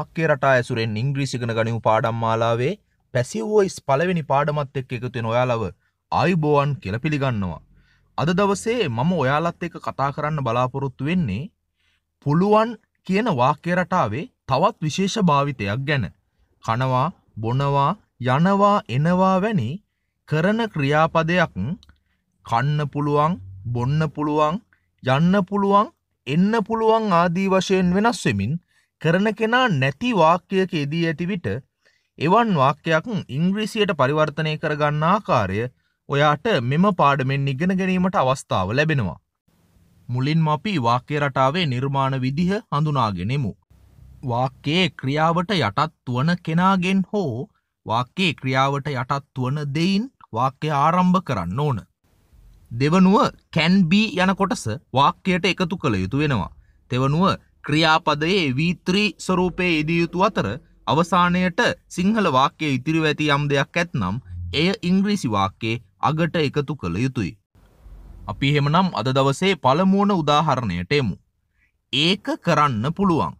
වාක්‍ය රටා ඇසුරෙන් ඉංග්‍රීසිගෙන ගනිමු පාඩම් මාලාවේ පැසිව් වොයිස් පළවෙනි පාඩමත් එක්ක එකතු වෙන ඔයාලව ආයුබෝවන් කියලා පිළිගන්නවා. අද දවසේ මම ඔයාලත් එක්ක කතා කරන්න බලාපොරොත්තු වෙන්නේ පුළුවන් කියන වාක්‍ය රටාවේ තවත් විශේෂ භාවිතයක් ගැන. කනවා, බොනවා, යනවා, එනවා වැනි කරන ක්‍රියාපදයක් කන්න පුළුවන්, බොන්න පුළුවන්, යන්න පුළුවන්, එන්න පුළුවන් ආදී වශයෙන් වෙනස් වෙමින් කරන කෙනා නැති වාක්‍යයක යෙදී ඇති විට එවන් වාක්‍යයක් ඉංග්‍රීසියට පරිවර්තනය කරගන්න ආකාරය ඔයාට මෙම පාඩමෙන් ඉගෙන ගැනීමට අවස්ථාව ලැබෙනවා. මුලින්ම අපි වාක්‍ය රටාවේ නිර්මාණ විදිහ හඳුනාගෙනෙමු. වාක්‍යයේ ක්‍රියාවට යටත් වන කෙනාගෙන් හෝ වාක්‍යයේ ක්‍රියාවට යටත් වන දෙයින් වාක්‍ය ආරම්භ කරන්න ඕන. දෙවනුව කැන්බී යන කොටස වාක්‍යයට එකතු කළ යුතු වෙනවා. තෙවනුව ක්‍රියාපදයේ වීත්‍රී ස්වරූපයේ යෙදිය යුතු අතර අවසානයට සිංහල වාක්‍යයේ ඉතිරිව ඇති යම් දෙයක් ඇත්නම් එය ඉංග්‍රීසි වාක්‍යයේ අගට එකතු කළ යුතුයි. අපි එහෙමනම් අද දවසේ පළමුවන උදාහරණයට එමු. ඒක කරන්න පුළුවන්.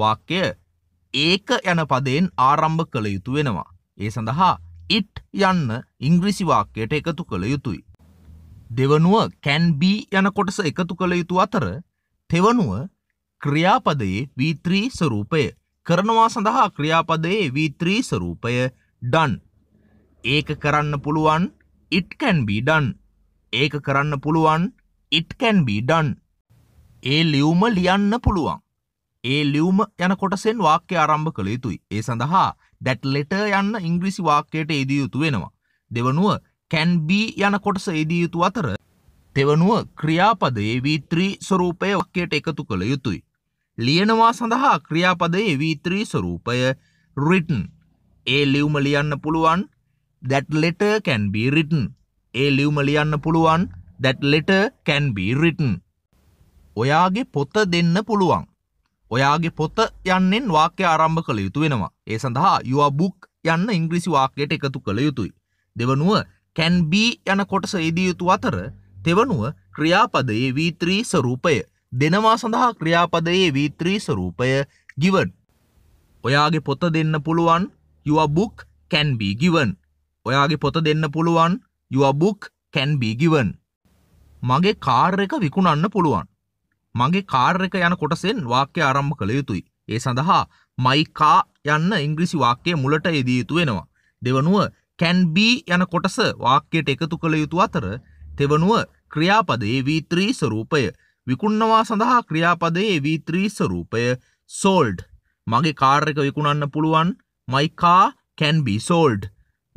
වාක්‍ය ඒක යන පදයෙන් ආරම්භ කළ යුතු වෙනවා. ඒ සඳහා ඉට් යන්න ඉංග්‍රීසි වාක්‍යයට එකතු කළ යුතුයි. දෙවනුව කැන් බී යන කොටස එකතු කළ යුතු අතර තෙවනුව ක්‍රියාපදයේ V3 ස්වරූපය කරනවා සඳහා ක්‍රියාපදයේ V3 ස්වරූපය done. ඒක කරන්න පුළුවන් it can be done. ඒක කරන්න පුළුවන් it can be done. ඒ ලියුම ලියන්න පුළුවන්. ඒ ලියුම යන කොටසෙන් වාක්‍ය ආරම්භ කළ යුතුයි. ඒ සඳහා that letter යන්න ඉංග්‍රීසි වාක්‍යයට යෙදිය යුතු වෙනවා. දෙවනුව can be යන කොටස යෙදිය යුතු අතර තෙවනුව ක්‍රියාපදයේ වීත්‍රී ස්වරූපය වක්කයට එකතු කළ යුතුයි. ලියනවා සඳහා ක්‍රියාපදයේ වීත්‍රී ස්වරූපය written. ඒ ලියුම ලියන්න පුළුවන් that letter can be written. ඒ ලියුම ලියන්න පුළුවන් that letter can be written. ඔයාගේ පොත දෙන්න පුළුවන්. ඔයාගේ පොත යන්නෙන් වාක්‍ය ආරම්භ කළ යුතු වෙනවා. ඒ සඳහා your book යන්න ඉංග්‍රීසි වාක්‍යයට එකතු කළ යුතුයි. දෙවනුව can be යන කොටස යෙදිය යුතු අතර තෙවනුව ක්‍රියාපදයේ වීත්‍රී ස්වරූපය දෙනවා සඳහා ක්‍රියාපදයේ වීත්‍රී ස්වරූපය given. ඔයාගේ පොත දෙන්න පුළුවන් your book can be given. ඔයාගේ පොත දෙන්න පුළුවන් your book can be given. මගේ කාර් එක විකුණන්න පුළුවන්. මගේ කාර් එක යන කොටසෙන් වාක්‍ය ආරම්භ කළ යුතුයි. ඒ සඳහා my car යන්න ඉංග්‍රීසි වාක්‍යයේ මුලට යෙදිය යුතු වෙනවා. දෙවනුව can be යන කොටස වාක්‍යයට එකතු කළ යුතු අතර තෙවනුව ක්‍රියාපදයේ V3 ස්වරූපය විකුණනවා සඳහා ක්‍රියාපදයේ V3 ස්වරූපය sold මගේ කාර් එක විකුණන්න පුළුවන් my car can be sold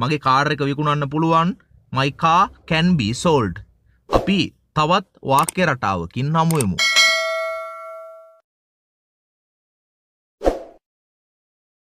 මගේ කාර් එක විකුණන්න පුළුවන් my car can be sold අපි තවත් වාක්‍ය රටාවකින් හමුවෙමු